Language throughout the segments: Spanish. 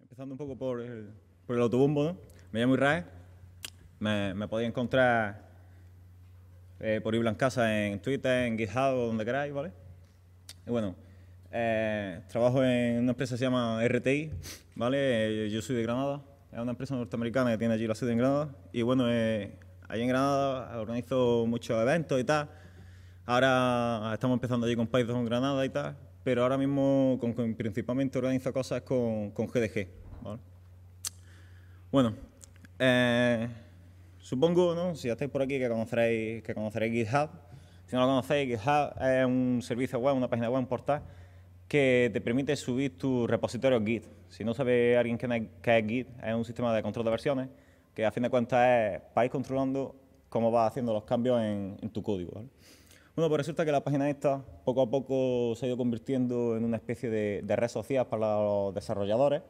empezando un poco por el, por autobombo, Me llamo Irae, Me, podéis encontrar eh, por Iblancasa en Twitter, en GitHub donde queráis, ¿vale? Y bueno, eh, trabajo en una empresa que se llama RTI, ¿vale? Eh, yo soy de Granada. Es una empresa norteamericana que tiene allí la sede en Granada. Y bueno, allí en Granada organizo muchos eventos y tal. Ahora estamos empezando allí con Python Granada y tal pero ahora mismo principalmente organizo cosas con, con GDG. Bueno, eh, supongo, ¿no? si estáis por aquí, que conoceréis, que conoceréis GitHub. Si no lo conocéis, GitHub es un servicio web, una página web, un portal, que te permite subir tu repositorio Git. Si no sabe alguien qué es Git, es un sistema de control de versiones que a fin de cuentas es, vais controlando cómo vas haciendo los cambios en, tu código. Bueno, pues resulta que la página esta poco a poco se ha ido convirtiendo en una especie de, red social para los desarrolladores.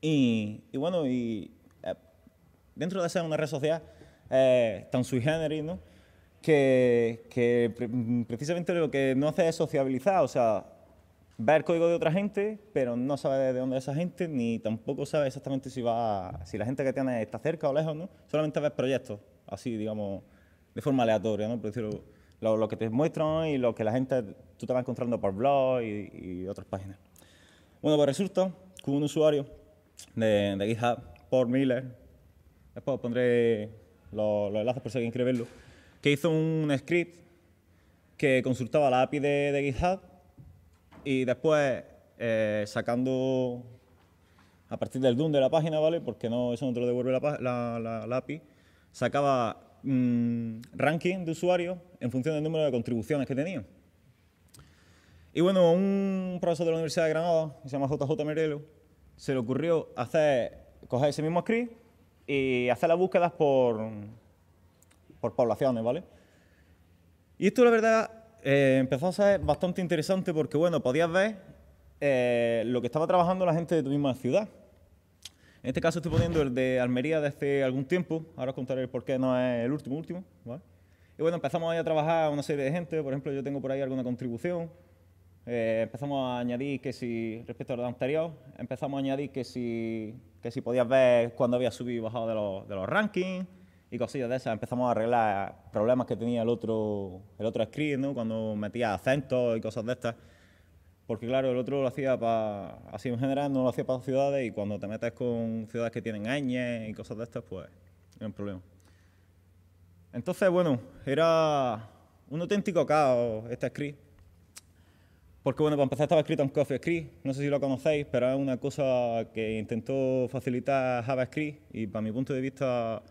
Y, bueno, y eh, dentro de ser una red social eh, tan sui generis, ¿no? que, precisamente lo que no hace es sociabilizar, o sea, ver código de otra gente, pero no sabe de dónde es esa gente, ni tampoco sabe exactamente si va, si la gente que tiene está cerca o lejos, ¿no? Solamente ver proyectos, así, digamos, de forma aleatoria, ¿no? Por decirlo lo, que te muestran y lo que la gente, tú te vas encontrando por blog y, otras páginas. Bueno, pues resulta que un usuario de, GitHub, Paul Miller, después pondré los, enlaces por si alguien que hizo un script que consultaba la API de, GitHub y después eh, sacando a partir del DOM de la página, ¿vale? Porque no, eso no te lo devuelve la, la API, sacaba Mm, ranking de usuarios en función del número de contribuciones que tenía. Y bueno, un profesor de la Universidad de Granada, que se llama JJ Merelo, se le ocurrió hacer, coger ese mismo script y hacer las búsquedas por, por poblaciones, ¿vale? Y esto, la verdad, eh, empezó a ser bastante interesante porque, bueno, podías ver eh, lo que estaba trabajando la gente de tu misma ciudad. En este caso estoy poniendo el de Almería desde algún tiempo. Ahora os contaré el por qué no es el último, último. ¿vale? Y bueno, empezamos ahí a trabajar una serie de gente. Por ejemplo, yo tengo por ahí alguna contribución. Eh, empezamos a añadir que si, respecto a lo anterior, empezamos a añadir que si, que si podías ver cuando había subido y bajado de los, de los rankings y cosillas de esas. Empezamos a arreglar problemas que tenía el otro, el otro script, ¿no? Cuando metía acentos y cosas de estas. Porque claro, el otro lo hacía para, así en general, no lo hacía para ciudades y cuando te metes con ciudades que tienen añes y cosas de estas, pues es un problema. Entonces, bueno, era un auténtico caos este script. Porque bueno, para empezar estaba escrito en CoffeeScript, no sé si lo conocéis, pero es una cosa que intentó facilitar JavaScript y para mi punto de vista,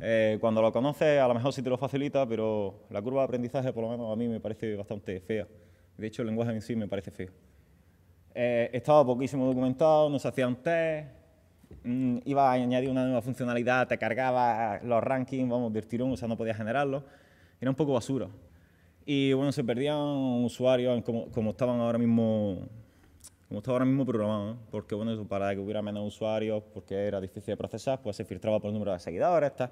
eh, cuando lo conoces, a lo mejor sí te lo facilita, pero la curva de aprendizaje por lo menos a mí me parece bastante fea. De hecho, el lenguaje en sí me parece feo. Eh, estaba poquísimo documentado, no se hacía un test, mm, iba a añadir una nueva funcionalidad, te cargaba los rankings, vamos, del tirón, o sea, no podías generarlos. Era un poco basura. Y bueno, se perdían usuarios como, estaban ahora mismo como está ahora mismo programado, porque bueno, para que hubiera menos usuarios, porque era difícil de procesar, pues se filtraba por el número de seguidores, está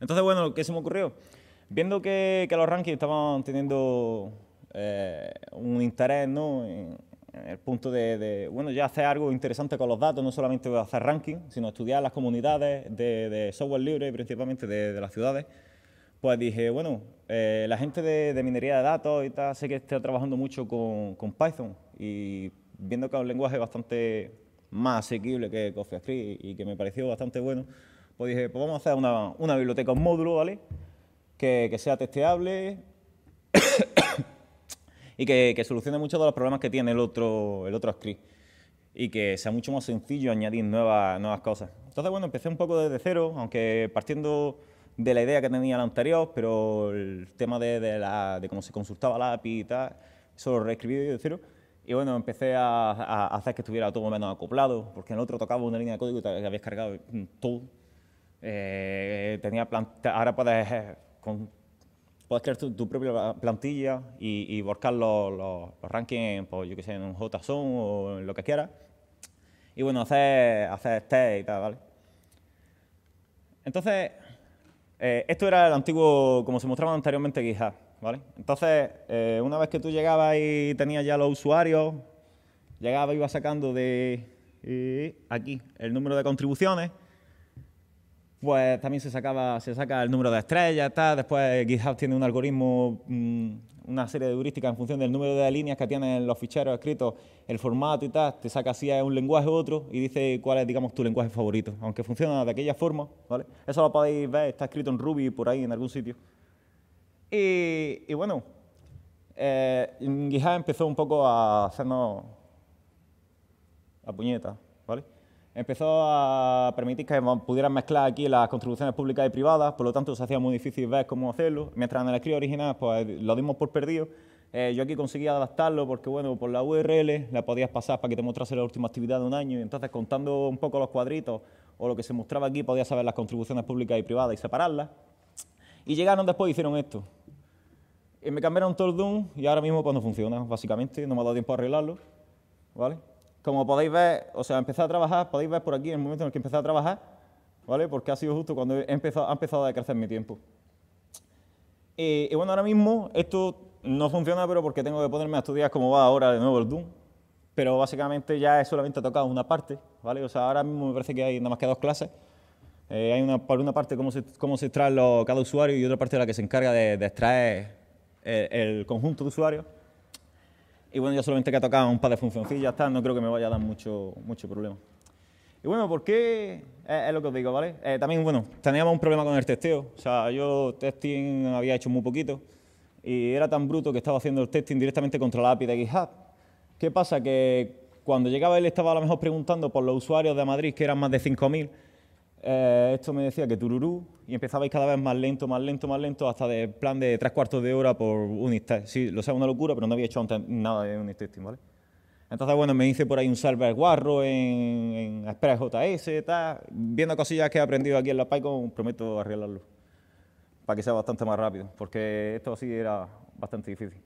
Entonces, bueno, ¿qué se me ocurrió? Viendo que los rankings estaban teniendo eh, un interés ¿no? en, el punto de, bueno, ya hacer algo interesante con los datos, no solamente hacer ranking, sino estudiar las comunidades de, software libre principalmente de, las ciudades, pues dije, bueno, eh, la gente de, minería de datos y sé que está trabajando mucho con, Python y viendo que es un lenguaje bastante más asequible que CoffeeScript y que me pareció bastante bueno, pues dije, pues vamos a hacer una, biblioteca, un módulo, ¿vale? Que, que sea testeable y que, solucione muchos de los problemas que tiene el otro, el otro script y que sea mucho más sencillo añadir nuevas, nuevas cosas. Entonces, bueno, empecé un poco desde cero, aunque partiendo de la idea que tenía la anterior, pero el tema de, cómo se consultaba la API y tal, eso lo reescribí desde cero. Y bueno, empecé a, hacer que estuviera todo menos acoplado, porque en el otro tocaba una línea de código que había cargado mm, todo. Eh, tenía ahora puedes, eh, puedes crear tu, propia ah, plantilla y, y los, rankings, pues, sé, en un JSON o en lo que quieras. Y bueno, hacer, hacer test y tal, ¿vale? Entonces, eh, esto era el antiguo, como se mostraba anteriormente GitHub, ¿vale? Entonces, eh, una vez que tú llegabas y tenías ya los usuarios, llegabas y ibas sacando de eh, aquí el número de contribuciones, pues también se, sacaba, se saca el número de estrellas, tal. después GitHub tiene un algoritmo, mm, una serie de heurísticas en función del número de líneas que tienen los ficheros escritos, el formato y tal, te saca si es un lenguaje u otro y dice cuál es, digamos, tu lenguaje favorito, aunque funciona de aquella forma, ¿vale? Eso lo podéis ver, está escrito en Ruby por ahí en algún sitio. Y, bueno, eh, mm, GitHub empezó un poco a hacernos la puñeta empezó a permitir que pudieran mezclar aquí las contribuciones públicas y privadas, por lo tanto se hacía muy difícil ver cómo hacerlo, mientras en el escrito original pues, lo dimos por perdido. Eh, yo aquí conseguía adaptarlo porque, bueno, por la URL la podías pasar para que te mostrase la última actividad de un año y entonces contando un poco los cuadritos o lo que se mostraba aquí podías saber las contribuciones públicas y privadas y separarlas. Y llegaron después y hicieron esto. Y me cambiaron todo el Doom y ahora mismo pues no funciona, básicamente, no me ha dado tiempo a arreglarlo, ¿vale? Como podéis ver, o sea, empecé a trabajar, podéis ver por aquí el momento en el que empecé a trabajar, ¿vale? Porque ha sido justo cuando ha empezado a decrecer mi tiempo. y bueno, ahora mismo esto no funciona, pero porque tengo que ponerme a estudiar cómo va ahora de nuevo el Doom. Pero básicamente ya solamente tocado una parte, ¿vale? O sea, ahora mismo me parece que hay nada más que dos clases. Eh, hay una, por una parte cómo se, cómo se extrae cada usuario y otra parte la que se encarga de, extraer el conjunto de usuarios. Y bueno, yo solamente que tocado un par de funcioncillas, ya está, no creo que me vaya a dar mucho, mucho problema. Y bueno, ¿por qué? es, lo que os digo, ¿vale? Eh, también, bueno, teníamos un problema con el testeo. O sea, yo testing había hecho muy poquito y era tan bruto que estaba haciendo el testing directamente contra la API de GitHub. ¿Qué pasa? Que cuando llegaba él estaba a lo mejor preguntando por los usuarios de Madrid, que eran más de 5.000, eh, esto me decía que tururú, y empezabais cada vez más lento, más lento, más lento, hasta de plan de tres cuartos de hora por un instante. Sí, lo sé, una locura, pero no había hecho antes nada de un testing, ¿vale? Entonces, bueno, me hice por ahí un server guarro en, en JS, tal, viendo cosillas que he aprendido aquí en la PyCon, prometo arreglarlo para que sea bastante más rápido, porque esto sí era bastante difícil.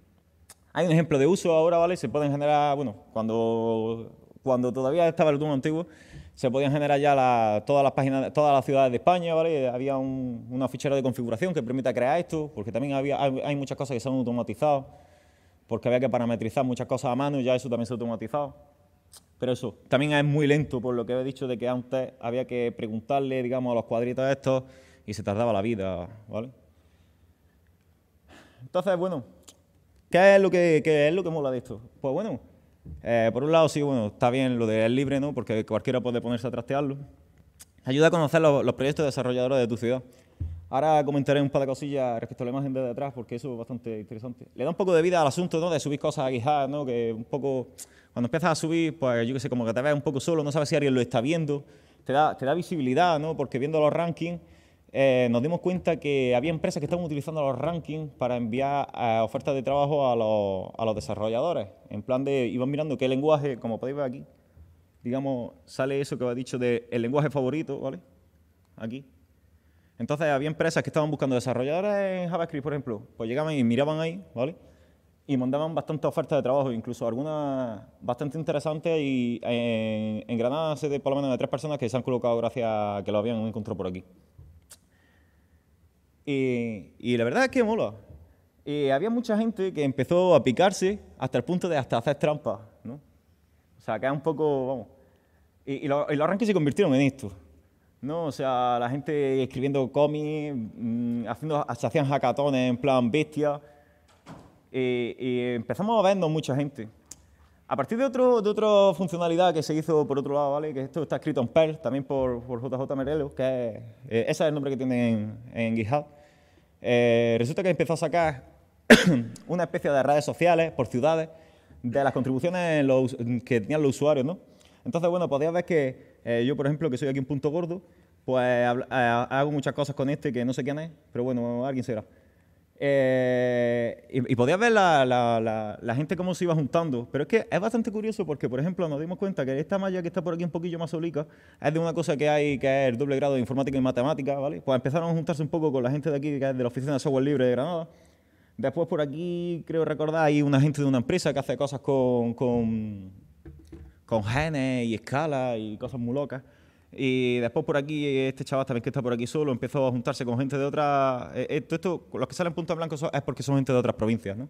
Hay un ejemplo de uso ahora, ¿vale? Se pueden generar, bueno, cuando cuando todavía estaba el turno antiguo, se podían generar ya todas las páginas, de todas las ciudades de España, ¿vale? Había una fichera de configuración que permita crear esto, porque también había, hay, muchas cosas que se han automatizado, porque había que parametrizar muchas cosas a mano y ya eso también se ha automatizado. Pero eso, también es muy lento, por lo que he dicho de que antes había que preguntarle, digamos, a los cuadritos estos y se tardaba la vida, ¿vale? Entonces, bueno, ¿qué es lo que, es lo que mola de esto? Pues bueno, eh, por un lado, sí, bueno, está bien lo del libre, ¿no? Porque cualquiera puede ponerse a trastearlo. Ayuda a conocer los, proyectos desarrolladores de tu ciudad. Ahora comentaré un par de cosillas respecto a la imagen de detrás, porque eso es bastante interesante. Le da un poco de vida al asunto, ¿no? De subir cosas a Guijar, ¿no? Que un poco, cuando empiezas a subir, pues yo qué sé, como que te ves un poco solo, no sabes si alguien lo está viendo. Te da, da visibilidad, ¿no? Porque viendo los rankings, eh, nos dimos cuenta que había empresas que estaban utilizando los rankings para enviar eh, ofertas de trabajo a los, desarrolladores. En plan de, iban mirando qué lenguaje, como podéis ver aquí, digamos, sale eso que os he dicho de el lenguaje favorito, ¿vale? Aquí. Entonces había empresas que estaban buscando desarrolladores en JavaScript, por ejemplo. Pues llegaban y miraban ahí, ¿vale? y mandaban bastantes ofertas de trabajo, incluso algunas bastante interesantes y en, eh, en Granada se de por lo menos de tres personas que se han colocado gracias a que lo habían encontrado por aquí. Y, la verdad es que mola. Y había mucha gente que empezó a picarse hasta el punto de hasta hacer trampas, ¿no? O sea, que un poco, vamos. Y, lo, los arranques se convirtieron en esto, ¿no? O sea, la gente escribiendo cómics, mm, haciendo, se hacían hackatones en plan bestia. y empezamos a vernos mucha gente. A partir de, otro, de otra funcionalidad que se hizo por otro lado, ¿vale? que esto está escrito en Perl, también por, JJ Merelo, que eh, ese es el nombre que tiene en, en GitHub, eh, resulta que empezó a sacar una especie de redes sociales por ciudades de las contribuciones que tenían los usuarios. ¿no? Entonces, bueno, podías ver que eh, yo, por ejemplo, que soy aquí en punto gordo, pues hago muchas cosas con este que no sé quién es, pero bueno, alguien será. Eh, y, y, podías ver la, la, gente cómo se iba juntando. Pero es que es bastante curioso porque, por ejemplo, nos dimos cuenta que esta malla que está por aquí un poquillo más oblica es de una cosa que hay, que es el doble grado de informática y matemática, ¿vale? Pues empezaron a juntarse un poco con la gente de aquí, que es de la Oficina de Software Libre de Granada. Después por aquí, creo recordar, hay una gente de una empresa que hace cosas con, con, con genes y escalas y cosas muy locas. Y después por aquí, este chaval también que está por aquí solo empezó a juntarse con gente de otras. esto, eh, eh, esto, los que salen Punta Blanco es porque son gente de otras provincias, ¿no?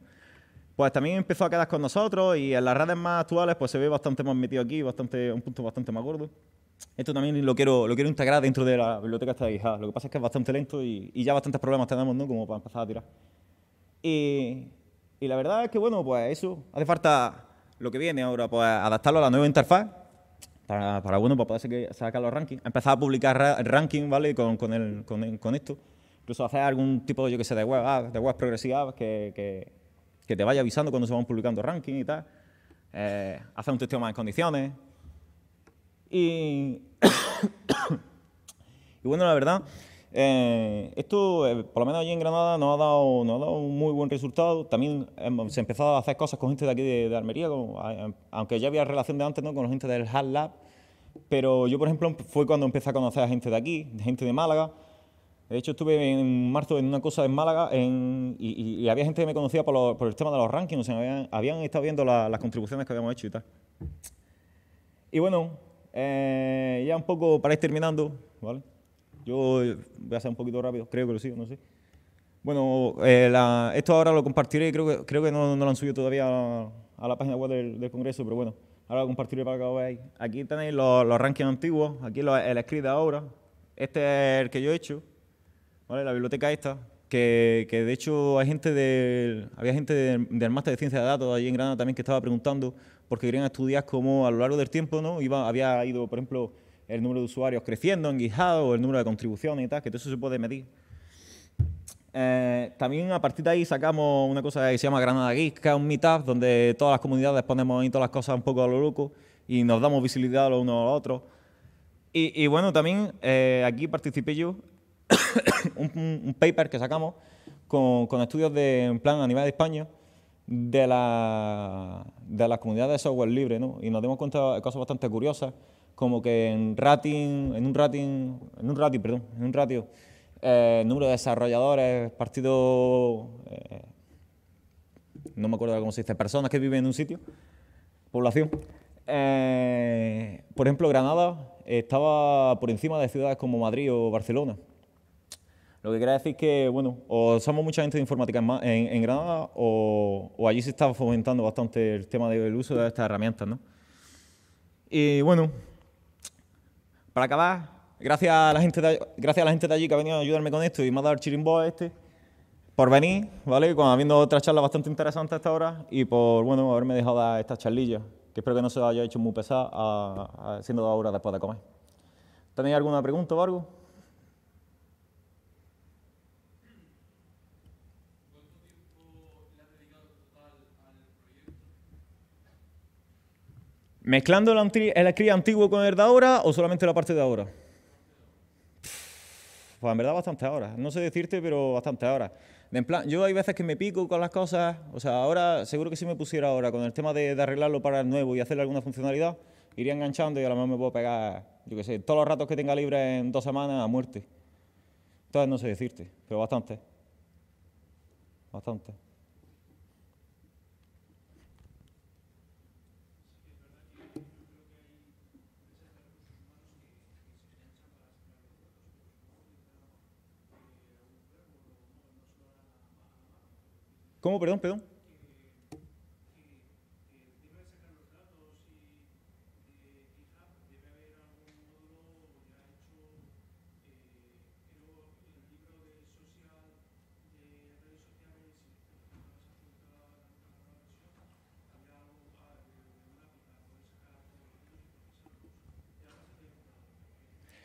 Pues también empezó a quedar con nosotros y en las redes más actuales pues se ve bastante más metido aquí, bastante, un punto bastante más gordo. Esto también lo quiero, lo quiero integrar dentro de la biblioteca esta de Lo que pasa es que es bastante lento y, y ya bastantes problemas tenemos, ¿no? Como para empezar a tirar. y la verdad es que, bueno, pues eso, hace falta lo que viene ahora, pues adaptarlo a la nueva interfaz para, para bueno, para poder sacar los rankings. Empezar a publicar rankings, ¿vale? Con, con, el, con, esto. Incluso hacer algún tipo, yo que sé, de web, de web progresiva que, que, te vaya avisando cuando se van publicando rankings y tal. Eh, hacer un testeo más en condiciones. Y, y bueno, la verdad, eh, esto, eh, por lo menos allí en Granada, nos ha dado, ha dado un muy buen resultado. También em, se empezó a hacer cosas con gente de aquí de, Almería, em, aunque ya había relación de antes ¿no? con la gente del Hard Lab. Pero yo, por ejemplo, fue cuando empecé a conocer a gente de aquí, gente de Málaga. De hecho, estuve en marzo en una cosa en Málaga y, había gente que me conocía por, el tema de los rankings, habían, estado viendo las contribuciones que habíamos hecho y tal. Y bueno, eh, ya un poco para ir terminando, ¿vale? Yo eh, voy a ser un poquito rápido, creo que lo sigo, no sé. Bueno, eh, esto ahora lo compartiré, creo que, creo que no, lo han subido todavía a la, página web del, Congreso, pero bueno, ahora lo compartiré para que lo veáis. Aquí tenéis los, los rankings antiguos, aquí lo, el script ahora, este es el que yo he hecho, ¿vale? la biblioteca esta, que, que de hecho hay gente de había gente del, máster de ciencia de datos allí en Granada también que estaba preguntando porque querían estudiar cómo a lo largo del tiempo ¿no? Iba, había ido, por ejemplo, el número de usuarios creciendo en GitHub o el número de contribuciones y tal, que todo eso se puede medir. Eh, también a partir de ahí sacamos una cosa que se llama Granada Geek, que es un meetup donde todas las comunidades ponemos ahí todas las cosas un poco a lo loco y nos damos visibilidad los unos a los otros. Y, bueno, también eh, aquí participé yo un, paper que sacamos con, estudios de, en plan a nivel de España de, de las comunidades de software libre, ¿no? Y nos dimos cuenta de cosas bastante curiosas como que en rating, en un rating, en un ratio, perdón, en un ratio, eh, número de desarrolladores, partido, eh, no me acuerdo cómo se dice, personas que viven en un sitio, población. Eh, por ejemplo, Granada estaba por encima de ciudades como Madrid o Barcelona. Lo que quiere decir que, bueno, o somos mucha gente de informática en, Granada o, o, allí se está fomentando bastante el tema del uso de estas herramientas, ¿no? Y bueno, para acabar, gracias a la gente de, gracias a la gente de allí que ha venido a ayudarme con esto y me ha dado el chirimbo este por venir, ¿vale? habiendo otra charla bastante interesante hasta ahora y por, bueno, haberme dejado estas charlillas, que espero que no se haya hecho muy pesada ah, ah, siendo dos horas después de comer. ¿Tenéis alguna pregunta o algo? ¿Mezclando el, el script antiguo con el de ahora o solamente la parte de ahora? Pues en verdad bastante ahora. No sé decirte, pero bastante ahora. En plan, yo hay veces que me pico con las cosas. O sea, ahora seguro que si me pusiera ahora con el tema de, arreglarlo para el nuevo y hacerle alguna funcionalidad, iría enganchando y a lo mejor me puedo pegar, yo qué sé, todos los ratos que tenga libre en dos semanas a muerte. Entonces no sé decirte, pero bastante. Bastante. ¿Cómo, perdón, perdón?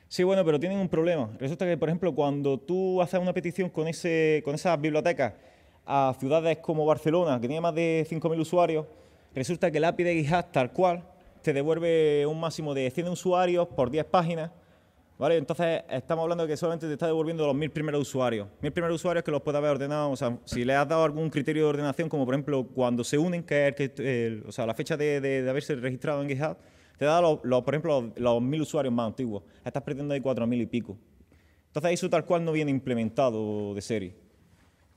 Sí, bueno, pero tienen un problema. Resulta que, por ejemplo, cuando tú haces una petición con, ese, con esas bibliotecas a ciudades como Barcelona, que tiene más de 5.000 usuarios, resulta que el API de GitHub tal cual te devuelve un máximo de 100 usuarios por 10 páginas. ¿Vale? Entonces estamos hablando de que solamente te está devolviendo los mil primeros usuarios. Mil primeros usuarios que los puede haber ordenado, o sea, si le has dado algún criterio de ordenación, como por ejemplo cuando se unen, que es o sea, la fecha de, de, haberse registrado en GitHub, te da, los, por ejemplo, los, 1.000 mil usuarios más antiguos. Estás perdiendo ahí cuatro y pico. Entonces eso tal cual no viene implementado de serie.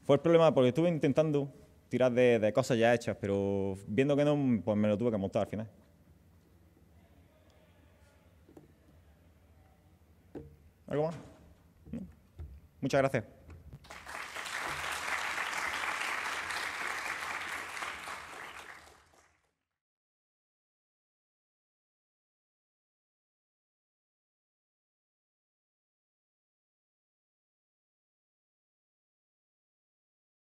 Fue el problema porque estuve intentando tirar de, cosas ya hechas, pero viendo que no, pues me lo tuve que montar al final. ¿Algo más? Muchas gracias.